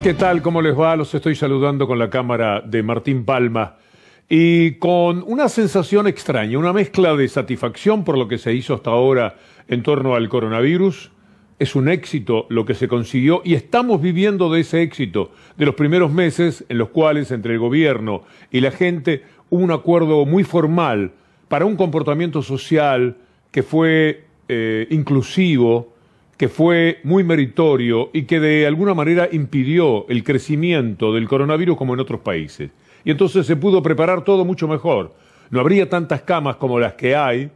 ¿Qué tal? ¿Cómo les va? Los estoy saludando con la cámara de Martín Palma y con una sensación extraña, una mezcla de satisfacción por lo que se hizo hasta ahora en torno al coronavirus. Es un éxito lo que se consiguió y estamos viviendo de ese éxito, de los primeros meses en los cuales entre el gobierno y la gente hubo un acuerdo muy formal para un comportamiento social que fue eh, inclusivo, que fue muy meritorio y que de alguna manera impidió el crecimiento del coronavirus como en otros países. Y entonces se pudo preparar todo mucho mejor. No habría tantas camas como las que hay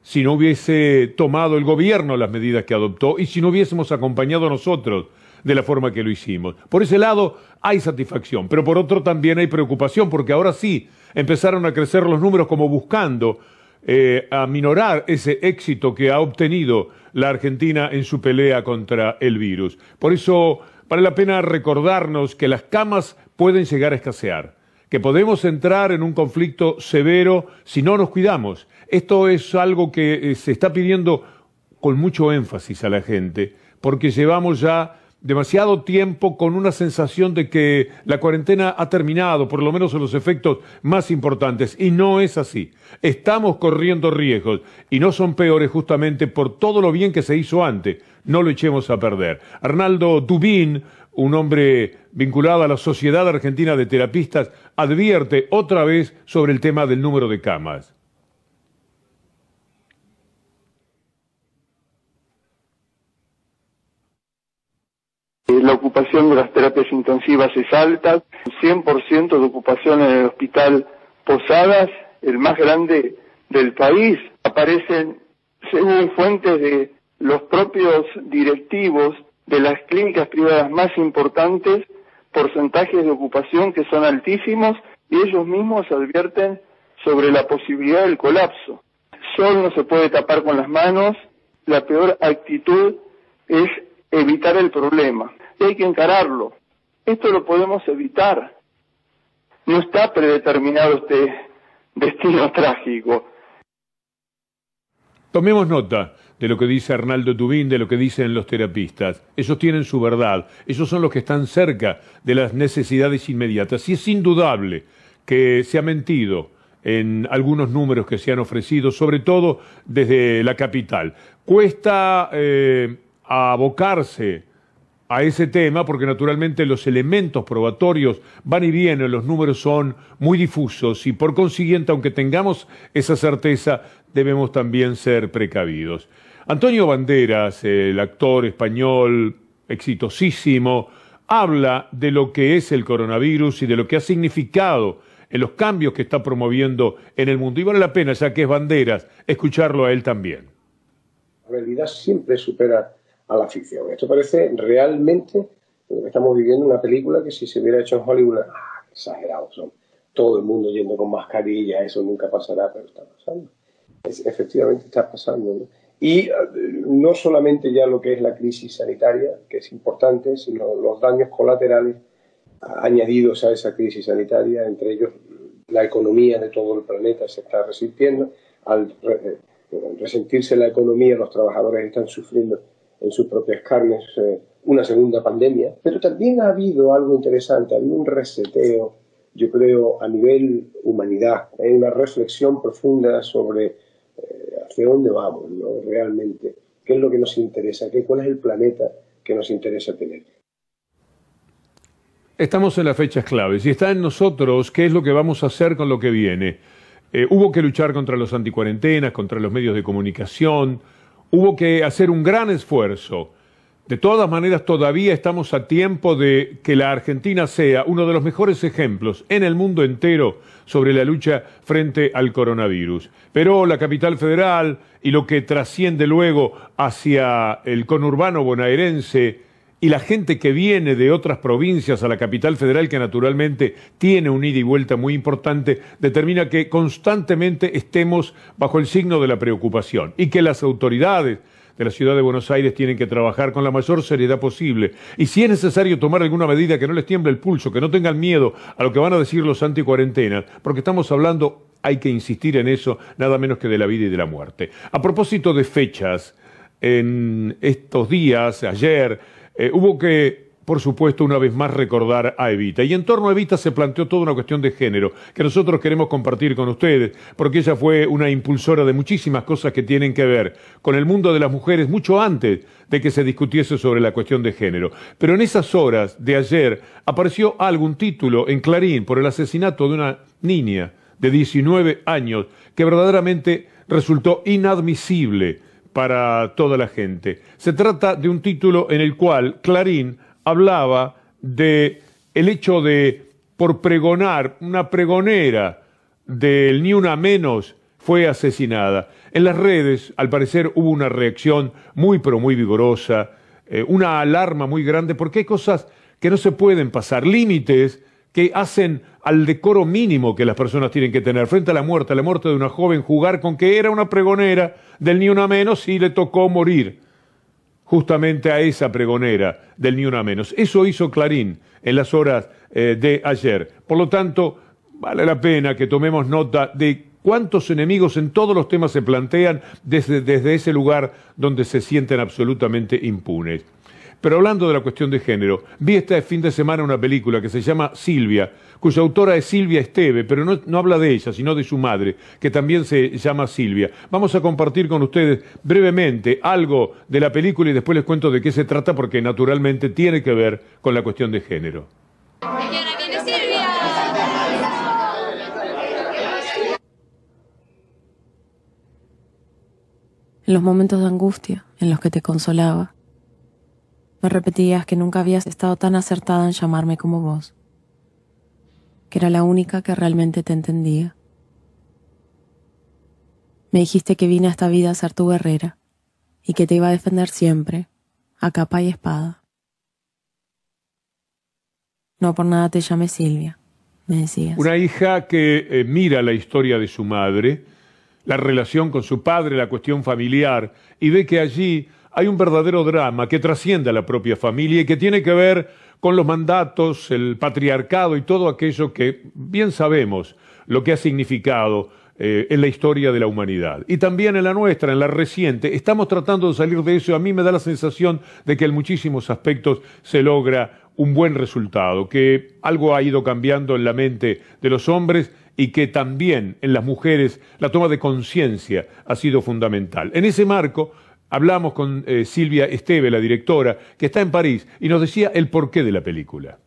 si no hubiese tomado el gobierno las medidas que adoptó y si no hubiésemos acompañado nosotros de la forma que lo hicimos. Por ese lado hay satisfacción, pero por otro también hay preocupación, porque ahora sí empezaron a crecer los números como buscando eh, aminorar ese éxito que ha obtenido la Argentina en su pelea contra el virus. Por eso vale la pena recordarnos que las camas pueden llegar a escasear, que podemos entrar en un conflicto severo si no nos cuidamos. Esto es algo que eh, se está pidiendo con mucho énfasis a la gente, porque llevamos ya demasiado tiempo con una sensación de que la cuarentena ha terminado, por lo menos en los efectos más importantes. Y no es así. Estamos corriendo riesgos y no son peores justamente por todo lo bien que se hizo antes. No lo echemos a perder. Arnaldo Dubín, un hombre vinculado a la Sociedad Argentina de Terapistas, advierte otra vez sobre el tema del número de camas. Eh, la ocupación de las terapias intensivas es alta, 100% de ocupación en el hospital Posadas, el más grande del país. Aparecen, según fuentes de los propios directivos de las clínicas privadas más importantes, porcentajes de ocupación que son altísimos y ellos mismos advierten sobre la posibilidad del colapso. Sol no se puede tapar con las manos, la peor actitud es evitar el problema y hay que encararlo. Esto lo podemos evitar. No está predeterminado este destino trágico. Tomemos nota de lo que dice Arnaldo Tubín, de lo que dicen los terapistas. Ellos tienen su verdad, ellos son los que están cerca de las necesidades inmediatas. Y es indudable que se ha mentido en algunos números que se han ofrecido, sobre todo desde la capital. Cuesta eh, abocarse a ese tema porque naturalmente los elementos probatorios van y vienen, los números son muy difusos y por consiguiente, aunque tengamos esa certeza, debemos también ser precavidos. Antonio Banderas, el actor español exitosísimo, habla de lo que es el coronavirus y de lo que ha significado en los cambios que está promoviendo en el mundo. Y vale la pena, ya que es Banderas, escucharlo a él también. La realidad siempre supera a la ficción. Esto parece realmente que estamos viviendo una película que si se hubiera hecho en Hollywood, ah, exagerado son. Todo el mundo yendo con mascarilla, eso nunca pasará, pero está pasando. Es, efectivamente está pasando. Y eh, no solamente ya lo que es la crisis sanitaria, que es importante, sino los daños colaterales añadidos a esa crisis sanitaria, entre ellos la economía de todo el planeta se está resistiendo, al eh, resentirse la economía los trabajadores están sufriendo en sus propias carnes eh, una segunda pandemia, pero también ha habido algo interesante, ha habido un reseteo, yo creo, a nivel humanidad, hay una reflexión profunda sobre eh, hacia dónde vamos ¿no? realmente, qué es lo que nos interesa, ¿Qué, cuál es el planeta que nos interesa tener. Estamos en las fechas claves y está en nosotros qué es lo que vamos a hacer con lo que viene. Eh, hubo que luchar contra los anticuarentenas, contra los medios de comunicación, Hubo que hacer un gran esfuerzo. De todas maneras, todavía estamos a tiempo de que la Argentina sea uno de los mejores ejemplos en el mundo entero sobre la lucha frente al coronavirus. Pero la capital federal y lo que trasciende luego hacia el conurbano bonaerense y la gente que viene de otras provincias a la capital federal, que naturalmente tiene un ida y vuelta muy importante, determina que constantemente estemos bajo el signo de la preocupación y que las autoridades de la ciudad de Buenos Aires tienen que trabajar con la mayor seriedad posible. Y si es necesario tomar alguna medida que no les tiemble el pulso, que no tengan miedo a lo que van a decir los anticuarentenas, porque estamos hablando, hay que insistir en eso, nada menos que de la vida y de la muerte. A propósito de fechas, en estos días, ayer, eh, hubo que, por supuesto, una vez más recordar a Evita. Y en torno a Evita se planteó toda una cuestión de género que nosotros queremos compartir con ustedes, porque ella fue una impulsora de muchísimas cosas que tienen que ver con el mundo de las mujeres mucho antes de que se discutiese sobre la cuestión de género. Pero en esas horas de ayer apareció algún título en Clarín por el asesinato de una niña de 19 años que verdaderamente resultó inadmisible para toda la gente. Se trata de un título en el cual Clarín hablaba de el hecho de por pregonar una pregonera del ni una menos fue asesinada. En las redes, al parecer, hubo una reacción muy pero muy vigorosa, eh, una alarma muy grande, porque hay cosas que no se pueden pasar, límites que hacen al decoro mínimo que las personas tienen que tener frente a la muerte, a la muerte de una joven, jugar con que era una pregonera del ni una menos y le tocó morir justamente a esa pregonera del ni una menos. Eso hizo Clarín en las horas eh, de ayer. Por lo tanto, vale la pena que tomemos nota de cuántos enemigos en todos los temas se plantean desde ese lugar donde se sienten absolutamente impunes. Pero hablando de la cuestión de género, vi este fin de semana una película que se llama Silvia, cuya autora es Silvia Esteve, pero no, habla de ella, sino de su madre, que también se llama Silvia. Vamos a compartir con ustedes brevemente algo de la película y después les cuento de qué se trata, porque naturalmente tiene que ver con la cuestión de género. en los momentos de angustia en los que te consolaba, me repetías que nunca habías estado tan acertada en llamarme como vos, que era la única que realmente te entendía. Me dijiste que vine a esta vida a ser tu guerrera y que te iba a defender siempre, a capa y espada. No por nada te llamé Silvia, me decías. Una hija que eh, mira la historia de su madre, la relación con su padre, la cuestión familiar, y ve que allí hay un verdadero drama que trasciende a la propia familia y que tiene que ver con los mandatos, el patriarcado y todo aquello que bien sabemos lo que ha significado eh, en la historia de la humanidad. Y también en la nuestra, en la reciente, estamos tratando de salir de eso. A mí me da la sensación de que en muchísimos aspectos se logra un buen resultado, que algo ha ido cambiando en la mente de los hombres y que también en las mujeres la toma de conciencia ha sido fundamental. En ese marco, Hablamos con eh, Silvia Esteve, la directora, que está en París, y nos decía el porqué de la película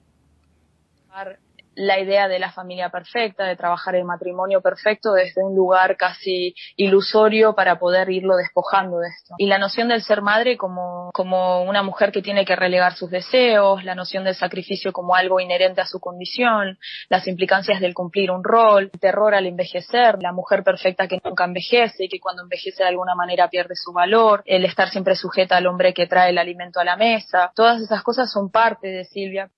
la idea de la familia perfecta, de trabajar el matrimonio perfecto desde un lugar casi ilusorio para poder irlo despojando de esto. Y la noción del ser madre como, como una mujer que tiene que relegar sus deseos, la noción del sacrificio como algo inherente a su condición, las implicancias del cumplir un rol, el terror al envejecer, la mujer perfecta que nunca envejece y que cuando envejece de alguna manera pierde su valor, el estar siempre sujeta al hombre que trae el alimento a la mesa, todas esas cosas son parte de Silvia.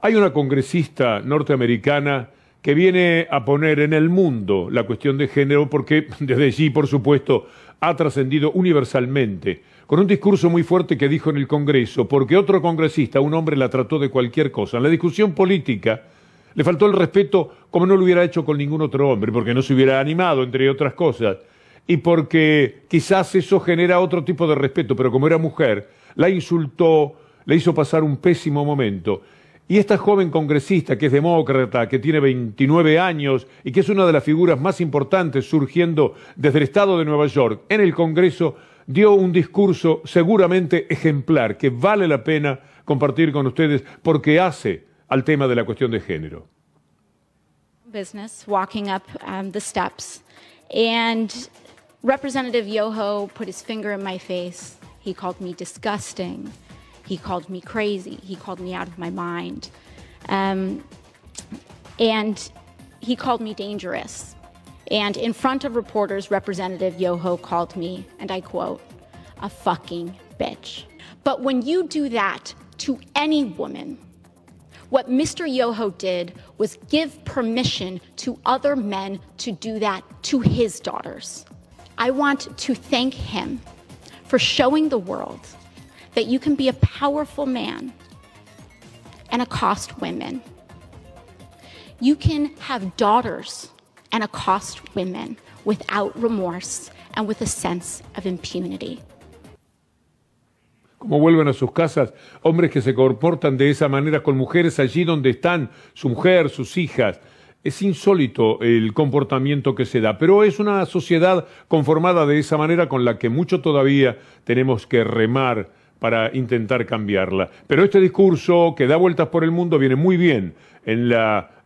Hay una congresista norteamericana que viene a poner en el mundo la cuestión de género porque desde allí, por supuesto, ha trascendido universalmente, con un discurso muy fuerte que dijo en el Congreso, porque otro congresista, un hombre, la trató de cualquier cosa. En la discusión política le faltó el respeto como no lo hubiera hecho con ningún otro hombre, porque no se hubiera animado, entre otras cosas, y porque quizás eso genera otro tipo de respeto, pero como era mujer, la insultó, le hizo pasar un pésimo momento. Y esta joven congresista, que es demócrata, que tiene 29 años y que es una de las figuras más importantes surgiendo desde el estado de Nueva York en el Congreso, dio un discurso seguramente ejemplar que vale la pena compartir con ustedes porque hace al tema de la cuestión de género. Business walking up um, the steps and Representative Yoho put his finger in my face. He called me disgusting. He called me crazy. He called me out of my mind. Um, and he called me dangerous. And in front of reporters, Representative Yoho called me, and I quote, a fucking bitch. But when you do that to any woman, what Mr. Yoho did was give permission to other men to do that to his daughters. I want to thank him for showing the world that you can be a powerful man and accost women. You can have daughters and accost women without remorse and with a sense of impunity. Como vuelven a sus casas hombres que se comportan de esa manera con mujeres allí donde están, su mujer, sus hijas. Es insólito el comportamiento que se da, pero es una sociedad conformada de esa manera con la que mucho todavía tenemos que remar para intentar cambiarla. Pero este discurso que da vueltas por el mundo viene muy bien en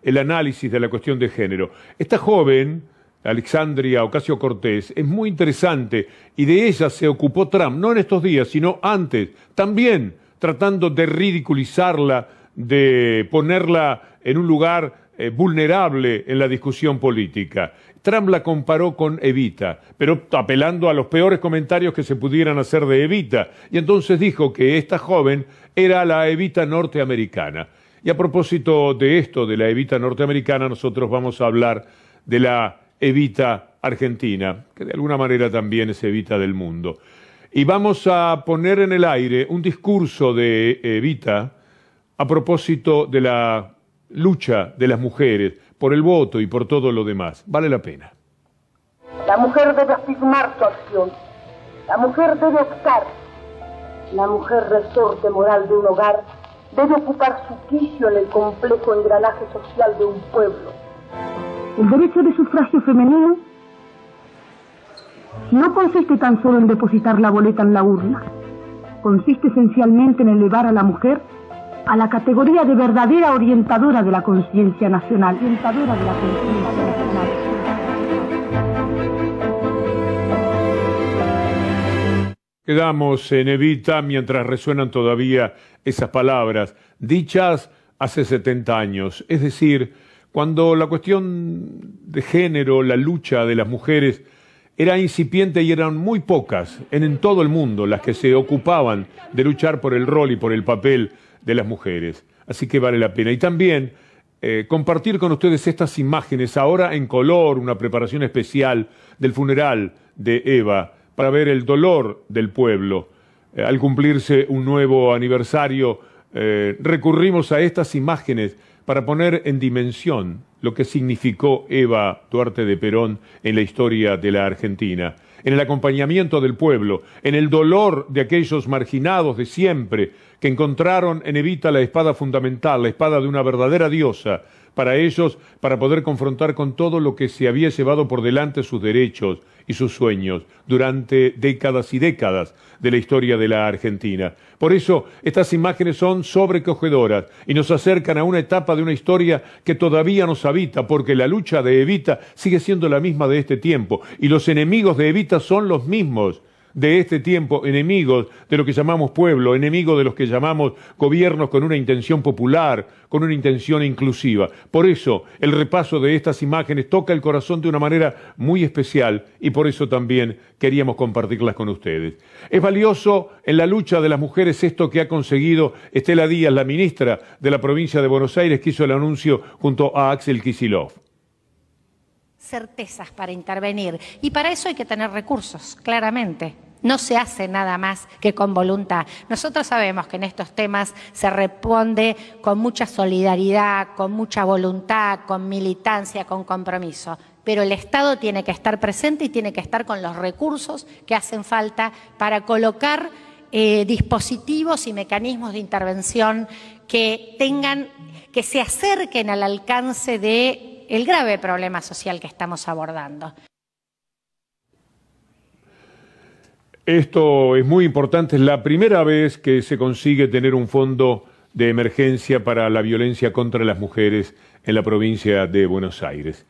el análisis de la cuestión de género. Esta joven, Alexandria Ocasio Cortés, es muy interesante y de ella se ocupó Trump, no en estos días, sino antes, también tratando de ridiculizarla, de ponerla en un lugar eh, vulnerable en la discusión política. Trump la comparó con Evita, pero apelando a los peores comentarios que se pudieran hacer de Evita. Y entonces dijo que esta joven era la Evita norteamericana. Y a propósito de esto, de la Evita norteamericana, nosotros vamos a hablar de la Evita argentina, que de alguna manera también es Evita del mundo. Y vamos a poner en el aire un discurso de Evita a propósito de la lucha de las mujeres por el voto y por todo lo demás. Vale la pena. La mujer debe afirmar su acción. La mujer debe optar. La mujer resorte moral de un hogar debe ocupar su quicio en el complejo engranaje social de un pueblo. El derecho de sufragio femenino no consiste tan solo en depositar la boleta en la urna, consiste esencialmente en elevar a la mujer a la categoría de verdadera orientadora de la conciencia nacional. Orientadora de la Quedamos en Evita mientras resuenan todavía esas palabras, dichas hace 70 años. Es decir, cuando la cuestión de género, la lucha de las mujeres, era incipiente y eran muy pocas en todo el mundo las que se ocupaban de luchar por el rol y por el papel de las mujeres. Así que vale la pena. Y también eh, compartir con ustedes estas imágenes ahora en color, una preparación especial del funeral de Eva, para ver el dolor del pueblo. Eh, al cumplirse un nuevo aniversario, eh, recurrimos a estas imágenes para poner en dimensión lo que significó Eva Duarte de Perón en la historia de la Argentina, en el acompañamiento del pueblo, en el dolor de aquellos marginados de siempre, que encontraron en Evita la espada fundamental, la espada de una verdadera diosa, para ellos, para poder confrontar con todo lo que se había llevado por delante sus derechos y sus sueños durante décadas y décadas de la historia de la Argentina. Por eso, estas imágenes son sobrecogedoras y nos acercan a una etapa de una historia que todavía nos habita, porque la lucha de Evita sigue siendo la misma de este tiempo y los enemigos de Evita son los mismos de este tiempo, enemigos de lo que llamamos pueblo, enemigos de los que llamamos gobiernos con una intención popular, con una intención inclusiva. Por eso el repaso de estas imágenes toca el corazón de una manera muy especial y por eso también queríamos compartirlas con ustedes. Es valioso en la lucha de las mujeres esto que ha conseguido Estela Díaz, la ministra de la provincia de Buenos Aires, que hizo el anuncio junto a Axel Kisilov certezas para intervenir. Y para eso hay que tener recursos, claramente. No se hace nada más que con voluntad. Nosotros sabemos que en estos temas se responde con mucha solidaridad, con mucha voluntad, con militancia, con compromiso. Pero el Estado tiene que estar presente y tiene que estar con los recursos que hacen falta para colocar eh, dispositivos y mecanismos de intervención que tengan, que se acerquen al alcance de el grave problema social que estamos abordando. Esto es muy importante, es la primera vez que se consigue tener un fondo de emergencia para la violencia contra las mujeres en la provincia de Buenos Aires.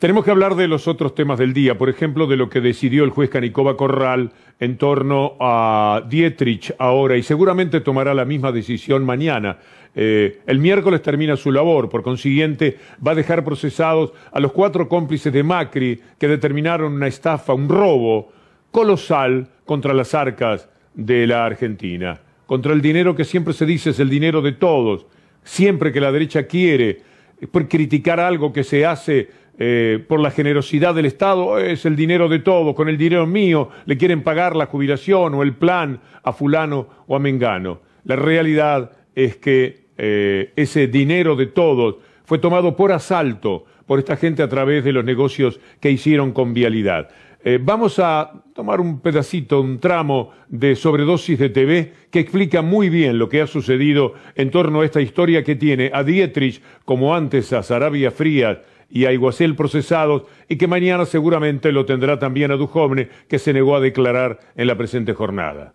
Tenemos que hablar de los otros temas del día, por ejemplo, de lo que decidió el juez Canicoba Corral en torno a Dietrich ahora y seguramente tomará la misma decisión mañana eh, el miércoles termina su labor, por consiguiente va a dejar procesados a los cuatro cómplices de Macri que determinaron una estafa, un robo colosal contra las arcas de la Argentina, contra el dinero que siempre se dice es el dinero de todos, siempre que la derecha quiere eh, por criticar algo que se hace eh, por la generosidad del Estado, es el dinero de todos, con el dinero mío le quieren pagar la jubilación o el plan a fulano o a mengano. La realidad es que eh, ese dinero de todos fue tomado por asalto por esta gente a través de los negocios que hicieron con vialidad. Eh, vamos a tomar un pedacito, un tramo de sobredosis de TV que explica muy bien lo que ha sucedido en torno a esta historia que tiene a Dietrich, como antes a Sarabia Frías y a Iguacel procesados, y que mañana seguramente lo tendrá también a Dujovne, que se negó a declarar en la presente jornada.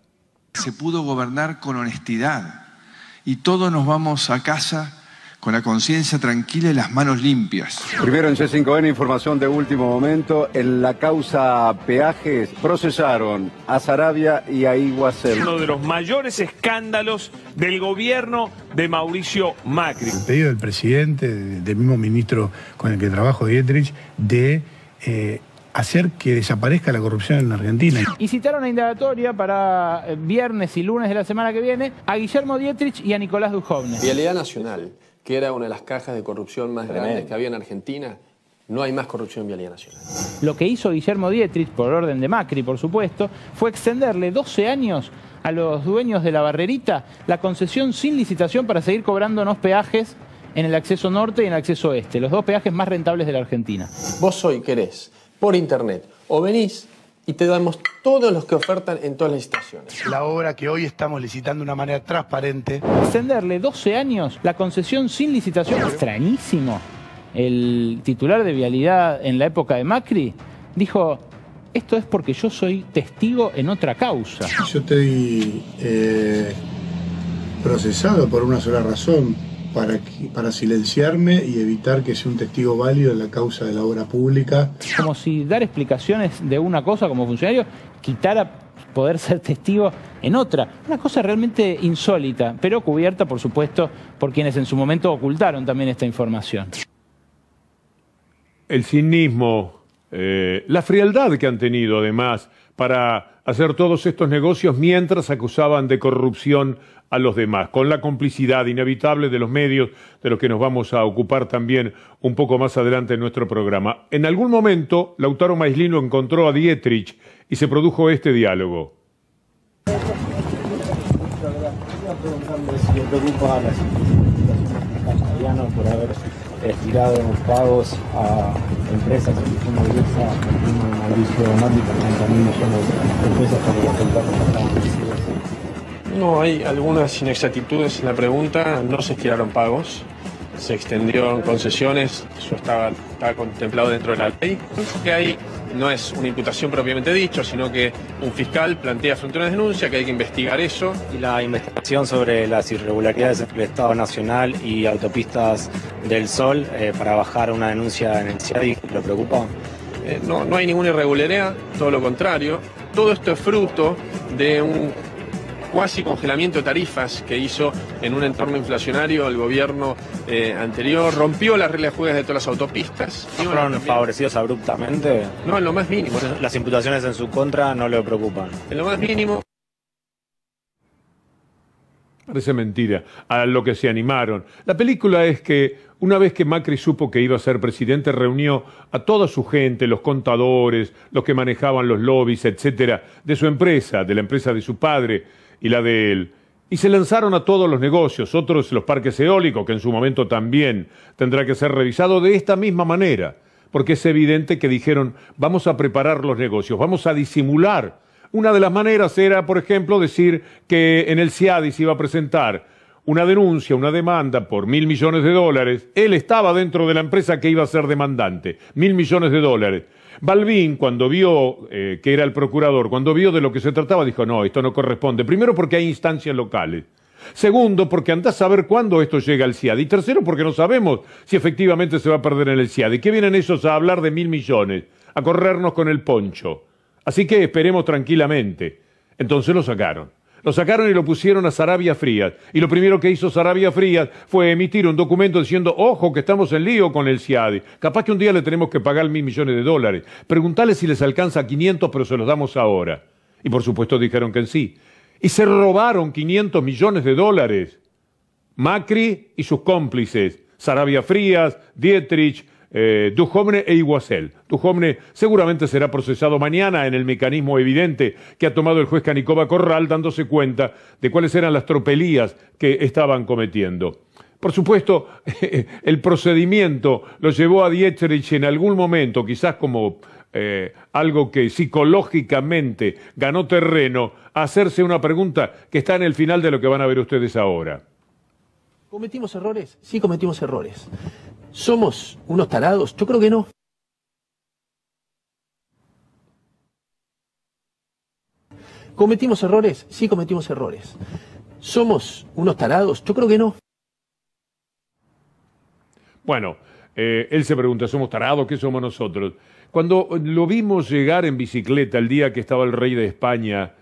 Se pudo gobernar con honestidad y todos nos vamos a casa con la conciencia tranquila y las manos limpias. Primero en C5N, información de último momento. En la causa peajes procesaron a Sarabia y a Iguacel. Uno de los mayores escándalos del gobierno de Mauricio Macri. El pedido del presidente, del mismo ministro con el que trabajo, Dietrich, de eh, hacer que desaparezca la corrupción en Argentina. Y citaron a indagatoria para eh, viernes y lunes de la semana que viene a Guillermo Dietrich y a Nicolás Dujovne. Vialidad Nacional, que era una de las cajas de corrupción más grandes que había en Argentina, no hay más corrupción en Vialidad Nacional. Lo que hizo Guillermo Dietrich, por orden de Macri, por supuesto, fue extenderle 12 años a los dueños de la barrerita la concesión sin licitación para seguir cobrando cobrándonos peajes en el acceso norte y en el acceso este, los dos peajes más rentables de la Argentina. Vos hoy querés por internet. O venís y te damos todos los que ofertan en todas las licitaciones. La obra que hoy estamos licitando de una manera transparente. Extenderle 12 años la concesión sin licitación. Extrañísimo. El titular de Vialidad en la época de Macri dijo, esto es porque yo soy testigo en otra causa. Yo estoy eh, procesado por una sola razón para, silenciarme y evitar que sea un testigo válido en la causa de la obra pública. Como si dar explicaciones de una cosa como funcionario quitara poder ser testigo en otra. Una cosa realmente insólita, pero cubierta, por supuesto, por quienes en su momento ocultaron también esta información. El cinismo, eh, la frialdad que han tenido, además, para hacer todos estos negocios mientras acusaban de corrupción a los demás, con la complicidad inevitable de los medios, de los que nos vamos a ocupar también un poco más adelante en nuestro programa. En algún momento, Lautaro Maislino encontró a Dietrich y se produjo este diálogo empresas, No, hay algunas inexactitudes en la pregunta. No se estiraron pagos, se extendieron concesiones, eso estaba, contemplado dentro de la ley. Que hay no es una imputación propiamente dicho, sino que un fiscal plantea frente de una denuncia que hay que investigar eso. Y la investigación sobre las irregularidades del el Estado Nacional y autopistas del Sol eh, para bajar una denuncia en el CIADI, ¿lo preocupa? Eh, no, no hay ninguna irregularidad, todo lo contrario. Todo esto es fruto de un cuasi congelamiento de tarifas que hizo en un entorno inflacionario el gobierno eh, anterior, rompió las reglas de juegas de todas las autopistas. ¿No fueron favorecidos abruptamente? No, en lo más mínimo. Las imputaciones en su contra no le preocupan. En lo más mínimo. Parece mentira, a lo que se animaron. La película es que una vez que Macri supo que iba a ser presidente, reunió a toda su gente, los contadores, los que manejaban los lobbies, etcétera, de su empresa, de la empresa de su padre, y la de él. Y se lanzaron a todos los negocios, otros los parques eólicos, que en su momento también tendrá que ser revisado de esta misma manera, porque es evidente que dijeron, vamos a preparar los negocios, vamos a disimular. Una de las maneras era, por ejemplo, decir que en el CIADIS iba a presentar una denuncia, una demanda por mil millones de dólares. Él estaba dentro de la empresa que iba a ser demandante, mil millones de dólares. Balbín, cuando vio eh, que era el procurador, cuando vio de lo que se trataba, dijo, no, esto no corresponde. Primero porque hay instancias locales. Segundo, porque andás a saber cuándo esto llega al CIAD. Y tercero, porque no sabemos si efectivamente se va a perder en el CIAD. ¿Y qué vienen ellos a hablar de mil millones? A corrernos con el poncho. Así que esperemos tranquilamente. Entonces lo sacaron. Lo sacaron y lo pusieron a Sarabia Frías. Y lo primero que hizo Sarabia Frías fue emitir un documento diciendo, ojo, que estamos en lío con el CIADI! Capaz que un día le tenemos que pagar mil millones de dólares. Preguntale si les alcanza 500, pero se los damos ahora. Y por supuesto dijeron que sí. Y se robaron 500 millones de dólares. Macri y sus cómplices. Sarabia Frías, Dietrich, eh, e Iguacel. Dujovne seguramente será procesado mañana en el mecanismo evidente que ha tomado el juez Canicoba Corral, dándose cuenta de cuáles eran las tropelías que estaban cometiendo. Por supuesto, el procedimiento lo llevó a Dietrich en algún momento, quizás como eh, algo que psicológicamente ganó terreno, a hacerse una pregunta que está en el final de lo que van a ver ustedes ahora. ¿Cometimos errores? Sí, cometimos errores. ¿Somos unos tarados? Yo creo que no. ¿Cometimos errores? Sí, cometimos errores. ¿Somos unos tarados? Yo creo que no. Bueno, eh, él se pregunta, ¿somos tarados? ¿Qué somos nosotros? Cuando lo vimos llegar en bicicleta el día que estaba el rey de España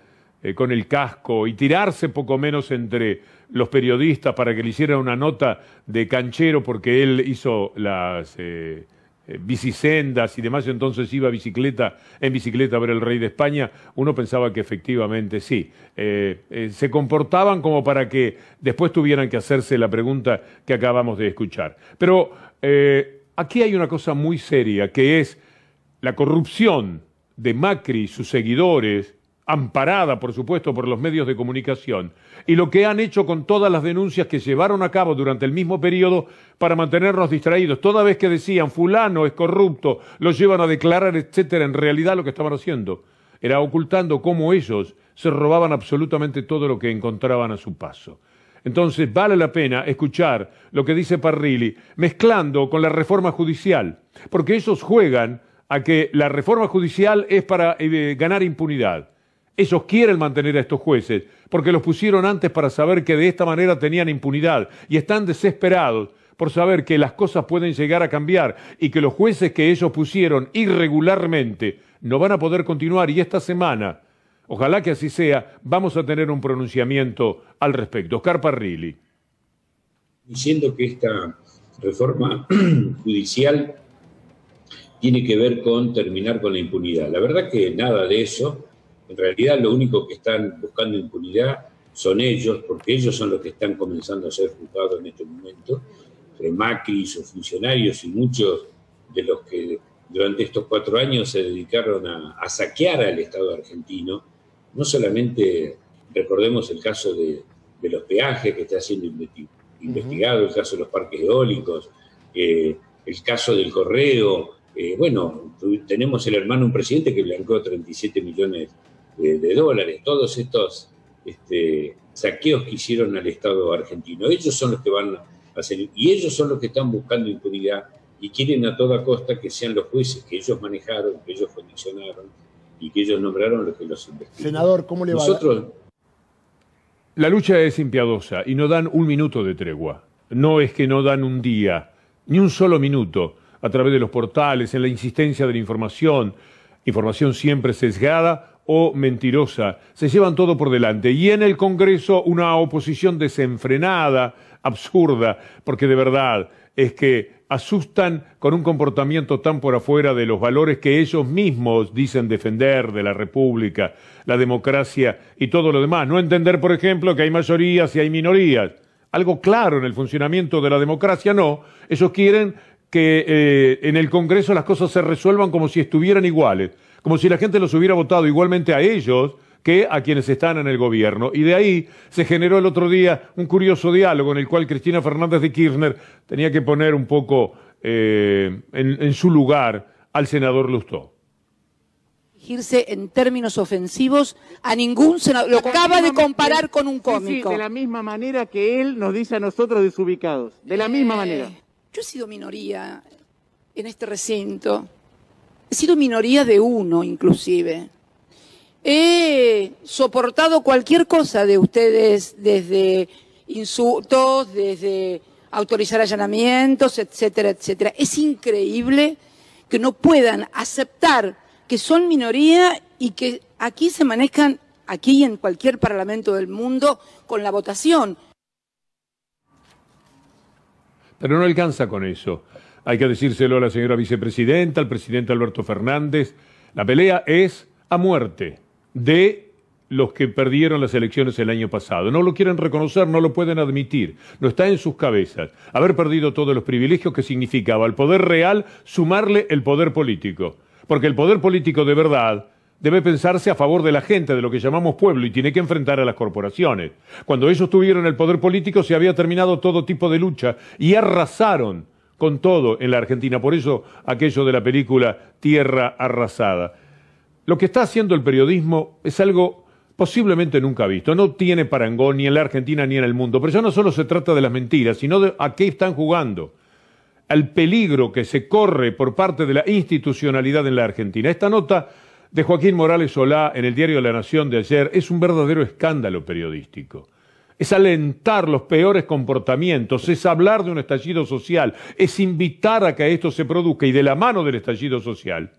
eh, con el casco y tirarse poco menos entre los periodistas para que le hicieran una nota de canchero porque él hizo las eh, eh, bicisendas y demás, entonces iba bicicleta, en bicicleta a ver el rey de España, uno pensaba que efectivamente sí. Eh, se comportaban como para que después tuvieran que hacerse la pregunta que acabamos de escuchar. Pero aquí hay una cosa muy seria, que es la corrupción de Macri, y sus seguidores, amparada por supuesto por los medios de comunicación, y lo que han hecho con todas las denuncias que llevaron a cabo durante el mismo periodo para mantenernos distraídos. Toda vez que decían fulano es corrupto, lo llevan a declarar, etcétera, en realidad lo que estaban haciendo era ocultando cómo ellos se robaban absolutamente todo lo que encontraban a su paso. Entonces vale la pena escuchar lo que dice Parrilli, mezclando con la reforma judicial, porque ellos juegan a que la reforma judicial es para eh, ganar impunidad. Ellos quieren mantener a estos jueces, porque los pusieron antes para saber que de esta manera tenían impunidad y están desesperados por saber que las cosas pueden llegar a cambiar y que los jueces que ellos pusieron irregularmente no van a poder continuar y esta semana, ojalá que así sea, vamos a tener un pronunciamiento al respecto. Oscar Parrilli. Diciendo que esta reforma judicial tiene que ver con terminar con la impunidad. La verdad que nada de eso en realidad lo único que están buscando impunidad son ellos, porque ellos son los que están comenzando a ser juzgados en este momento. Macri y sus funcionarios y muchos de los que durante estos cuatro años se dedicaron a, saquear al Estado argentino, no solamente recordemos el caso de, los peajes que está siendo investigado, el caso de los parques eólicos, eh, el caso del correo, eh, bueno, tenemos el hermano un presidente que blanqueó 37 millones de de dólares, todos estos este, saqueos que hicieron al Estado argentino. Ellos son los que van a hacer, y ellos son los que están buscando impunidad y quieren a toda costa que sean los jueces que ellos manejaron, que ellos condicionaron y que ellos nombraron los que los investigaron. Senador, ¿cómo le va? Nosotros... La lucha es impiadosa y no dan un minuto de tregua. No es que no dan un día, ni un solo minuto, a través de los portales, en la insistencia de la información, información siempre sesgada o mentirosa. Se llevan todo por delante. Y en el Congreso una oposición desenfrenada, absurda, porque de verdad es que asustan con un comportamiento tan por afuera de los valores que ellos mismos dicen defender de la República, la democracia y todo lo demás. No entender, por ejemplo, que hay mayorías y hay minorías. Algo claro en el funcionamiento de la democracia, no. Ellos quieren que eh, en el Congreso las cosas se resuelvan como si estuvieran iguales como si la gente los hubiera votado igualmente a ellos que a quienes están en el gobierno. Y de ahí se generó el otro día un curioso diálogo en el cual Cristina Fernández de Kirchner tenía que poner un poco eh, en, su lugar al senador Lustó. Dirigirse en términos ofensivos a ningún senador. Lo acaba de comparar con un cómico. de la misma manera que él nos dice a nosotros desubicados. De la misma eh, manera. Yo he sido minoría en este recinto. He sido minoría de uno, inclusive. He soportado cualquier cosa de ustedes, desde insultos, desde autorizar allanamientos, etcétera, etcétera. Es increíble que no puedan aceptar que son minoría y que aquí se manejan, aquí en cualquier parlamento del mundo, con la votación. Pero no alcanza con eso. Hay que decírselo a la señora vicepresidenta, al presidente Alberto Fernández. La pelea es a muerte de los que perdieron las elecciones el año pasado. No lo quieren reconocer, no lo pueden admitir. No está en sus cabezas. Haber perdido todos los privilegios que significaba al poder real sumarle el poder político. Porque el poder político de verdad debe pensarse a favor de la gente, de lo que llamamos pueblo, y tiene que enfrentar a las corporaciones. Cuando ellos tuvieron el poder político se había terminado todo tipo de lucha y arrasaron con todo en la Argentina. Por eso aquello de la película Tierra Arrasada. Lo que está haciendo el periodismo es algo posiblemente nunca visto. No tiene parangón ni en la Argentina ni en el mundo. Pero ya no solo se trata de las mentiras, sino de a qué están jugando al peligro que se corre por parte de la institucionalidad en la Argentina. Esta nota de Joaquín Morales Solá en el diario La Nación de ayer es un verdadero escándalo periodístico. Es alentar los peores comportamientos, es hablar de un estallido social, es invitar a que esto se produzca y de la mano del estallido social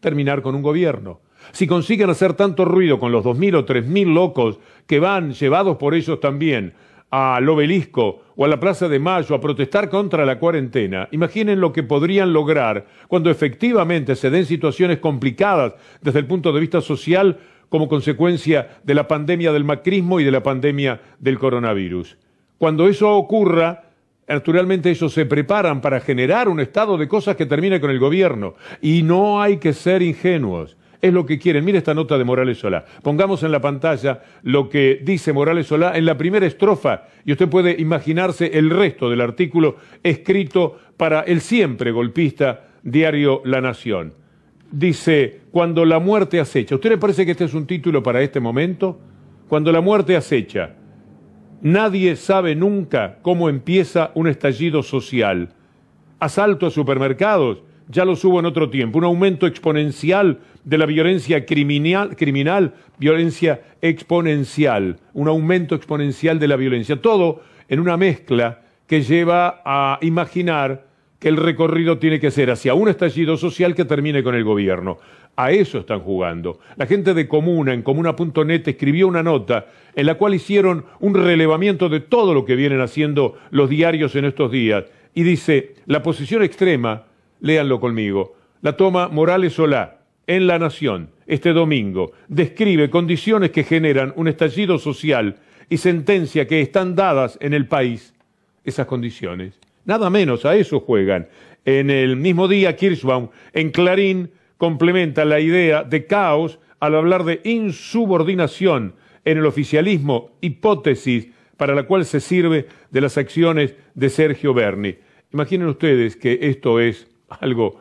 terminar con un gobierno. Si consiguen hacer tanto ruido con los dos mil o tres mil locos que van llevados por ellos también al obelisco o a la Plaza de Mayo a protestar contra la cuarentena, imaginen lo que podrían lograr cuando efectivamente se den situaciones complicadas desde el punto de vista social como consecuencia de la pandemia del macrismo y de la pandemia del coronavirus. Cuando eso ocurra, naturalmente ellos se preparan para generar un estado de cosas que termine con el gobierno. Y no hay que ser ingenuos es lo que quieren. Mire esta nota de Morales Solá. Pongamos en la pantalla lo que dice Morales Solá en la primera estrofa y usted puede imaginarse el resto del artículo escrito para el siempre golpista diario La Nación. Dice, cuando la muerte acecha. ¿Usted le parece que este es un título para este momento? Cuando la muerte acecha. Nadie sabe nunca cómo empieza un estallido social. Asalto a supermercados ya lo hubo en otro tiempo, un aumento exponencial de la violencia criminal, criminal, violencia exponencial, un aumento exponencial de la violencia, todo en una mezcla que lleva a imaginar que el recorrido tiene que ser hacia un estallido social que termine con el gobierno. A eso están jugando. La gente de Comuna, en comuna.net, escribió una nota en la cual hicieron un relevamiento de todo lo que vienen haciendo los diarios en estos días y dice, la posición extrema Léanlo conmigo. La toma Morales Solá en La Nación este domingo describe condiciones que generan un estallido social y sentencia que están dadas en el país esas condiciones. Nada menos a eso juegan. En el mismo día, Kirchbaum, en Clarín complementa la idea de caos al hablar de insubordinación en el oficialismo, hipótesis para la cual se sirve de las acciones de Sergio Berni. Imaginen ustedes que esto es algo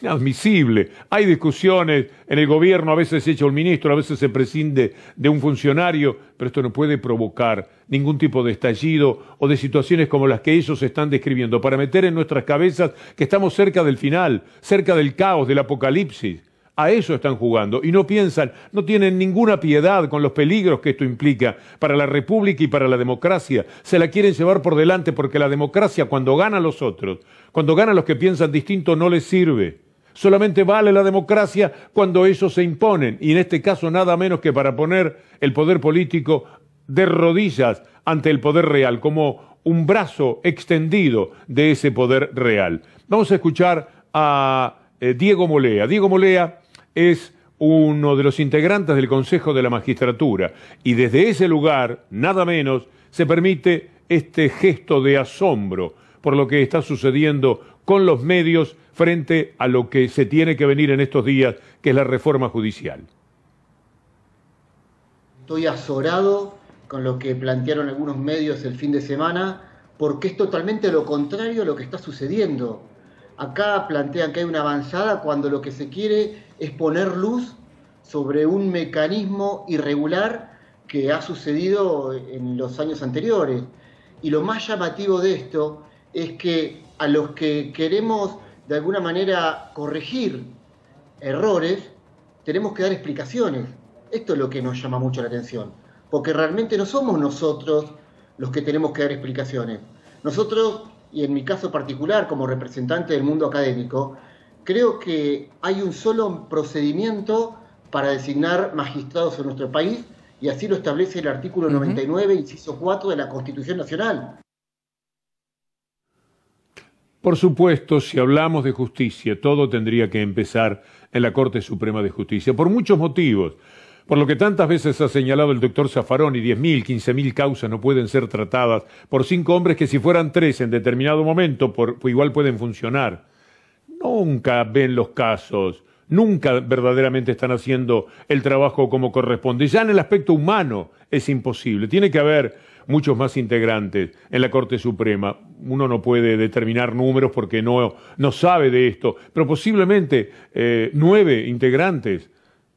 inadmisible. Hay discusiones en el gobierno, a veces se echa un ministro, a veces se prescinde de un funcionario, pero esto no puede provocar ningún tipo de estallido o de situaciones como las que ellos están describiendo, para meter en nuestras cabezas que estamos cerca del final, cerca del caos, del apocalipsis a eso están jugando y no piensan, no tienen ninguna piedad con los peligros que esto implica para la República y para la democracia. Se la quieren llevar por delante porque la democracia cuando gana los otros, cuando gana los que piensan distinto, no les sirve. Solamente vale la democracia cuando ellos se imponen y en este caso nada menos que para poner el poder político de rodillas ante el poder real, como un brazo extendido de ese poder real. Vamos a escuchar a... Eh, Diego Molea. Diego Molea es uno de los integrantes del Consejo de la Magistratura y desde ese lugar, nada menos, se permite este gesto de asombro por lo que está sucediendo con los medios frente a lo que se tiene que venir en estos días, que es la reforma judicial. Estoy azorado con lo que plantearon algunos medios el fin de semana, porque es totalmente lo contrario a lo que está sucediendo. Acá plantean que hay una avanzada cuando lo que se quiere es poner luz sobre un mecanismo irregular que ha sucedido en los años anteriores. Y lo más llamativo de esto es que a los que queremos de alguna manera corregir errores, tenemos que dar explicaciones. Esto es lo que nos llama mucho la atención, porque realmente no somos nosotros los que tenemos que dar explicaciones. Nosotros y en mi caso particular como representante del mundo académico, creo que hay un solo procedimiento para designar magistrados en nuestro país y así lo establece el artículo 99, inciso 4 de la Constitución Nacional. Por supuesto, si hablamos de justicia, todo tendría que empezar en la Corte Suprema de Justicia, por muchos motivos. Por lo que tantas veces ha señalado el doctor Zaffaroni, 10.000, 15.000 causas no pueden ser tratadas por cinco hombres que si fueran tres en determinado momento, pues igual pueden funcionar. Nunca ven los casos, nunca verdaderamente están haciendo el trabajo como corresponde. Ya en el aspecto humano es imposible. Tiene que haber muchos más integrantes en la Corte Suprema. Uno no puede determinar números porque no, sabe de esto, pero posiblemente eh, nueve integrantes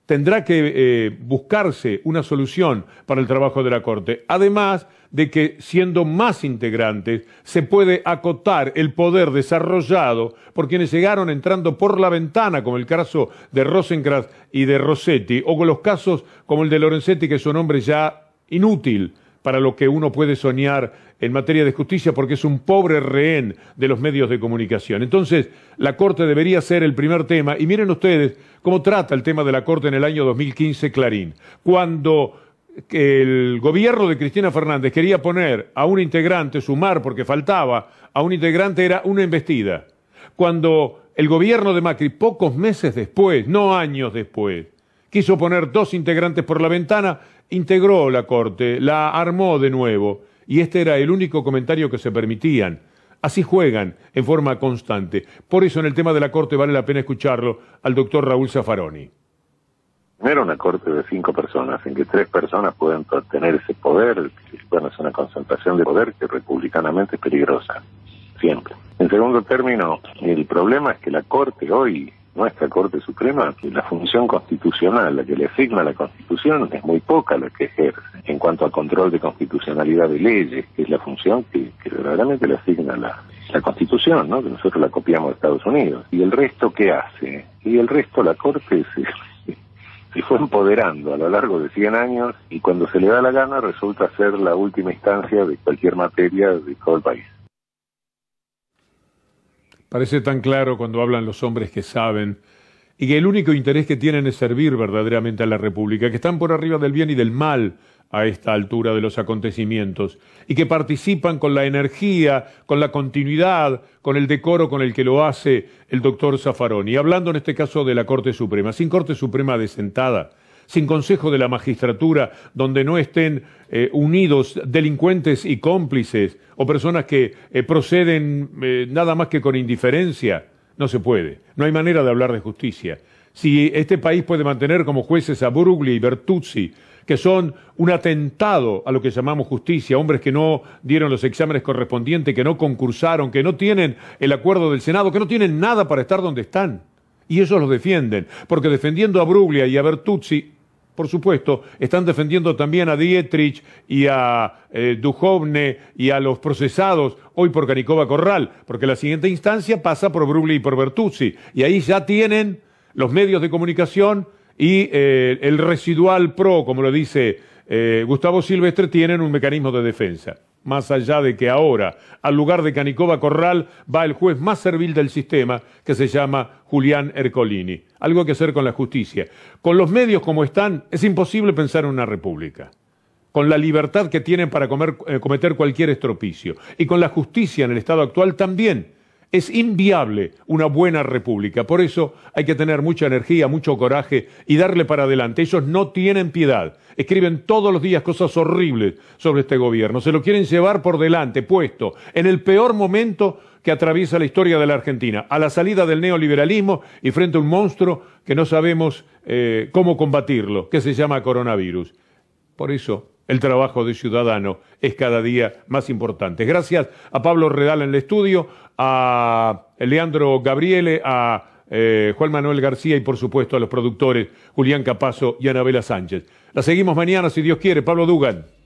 tendrá que eh, buscarse una solución para el trabajo de la Corte, además de que siendo más integrantes se puede acotar el poder desarrollado por quienes llegaron entrando por la ventana, como el caso de Rosencrantz y de Rossetti, o con los casos como el de Lorenzetti, que es un nombre ya inútil para lo que uno puede soñar en materia de justicia porque es un pobre rehén de los medios de comunicación. Entonces, la Corte debería ser el primer tema. Y miren ustedes cómo trata el tema de la Corte en el año 2015 Clarín. Cuando eh, el gobierno de Cristina Fernández quería poner a un integrante, sumar porque faltaba, a un integrante era una embestida. Cuando el gobierno de Macri, pocos meses después, no años después, quiso poner dos integrantes por la ventana, integró la Corte, la armó de nuevo y este era el único comentario que se permitían. Así juegan en forma constante. Por eso en el tema de la Corte vale la pena escucharlo al doctor Raúl Zaffaroni. No era una corte de cinco personas, en que tres personas puedan tener ese poder, bueno, es una concentración de poder que republicanamente es peligrosa, siempre. En segundo término, el problema es que la corte hoy nuestra Corte Suprema que la función constitucional, la que le asigna la Constitución, es muy poca la que ejerce en cuanto al control de constitucionalidad de leyes, que es la función que, que verdaderamente le asigna la, Constitución, ¿no? que nosotros la copiamos de Estados Unidos. ¿Y el resto qué hace? Y el resto la Corte se, se fue empoderando a lo largo de 100 años y cuando se le da la gana resulta ser la última instancia de cualquier materia de todo el país. Parece tan claro cuando hablan los hombres que saben y que el único interés que tienen es servir verdaderamente a la República, que están por arriba del bien y del mal a esta altura de los acontecimientos y que participan con la energía, con la continuidad, con el decoro con el que lo hace el doctor Zaffaroni. Hablando en este caso de la Corte Suprema, sin Corte Suprema desentada, sin consejo de la magistratura, donde no estén eh, unidos delincuentes y cómplices o personas que eh, proceden eh, nada más que con indiferencia. No se puede. No hay manera de hablar de justicia. Si este país puede mantener como jueces a Brugli y Bertuzzi, que son un atentado a lo que llamamos justicia, hombres que no dieron los exámenes correspondientes, que no concursaron, que no tienen el acuerdo del Senado, que no tienen nada para estar donde están. Y ellos los defienden, porque defendiendo a Bruglia y a Bertuzzi, por supuesto, están defendiendo también a Dietrich y a eh, Duhovne y a los procesados hoy por Canicoba Corral, porque la siguiente instancia pasa por Brugli y por Bertuzzi, y ahí ya tienen los medios de comunicación y eh, el residual pro, como lo dice eh, Gustavo Silvestre, tienen un mecanismo de defensa. Más allá de que ahora, al lugar de Canicoba Corral, va el juez más servil del sistema, que se llama Julián Ercolini algo que hacer con la justicia. Con los medios como están, es imposible pensar en una república. Con la libertad que tienen para eh, cometer cualquier estropicio. Y con la justicia en el estado actual también. Es inviable una buena república. Por eso hay que tener mucha energía, mucho coraje y darle para adelante. Ellos no tienen piedad. Escriben todos los días cosas horribles sobre este gobierno. Se lo quieren llevar por delante, puesto en el peor momento que atraviesa la historia de la Argentina, a la salida del neoliberalismo y frente a un monstruo que no sabemos eh, cómo combatirlo, que se llama coronavirus. Por eso el trabajo de ciudadano es cada día más importante. Gracias a Pablo Redal en el estudio, a Leandro Gabriele, a eh, Juan Manuel García y por supuesto a los productores Julián Capazo y Anabela Sánchez. La seguimos mañana si Dios quiere. Pablo Dugan.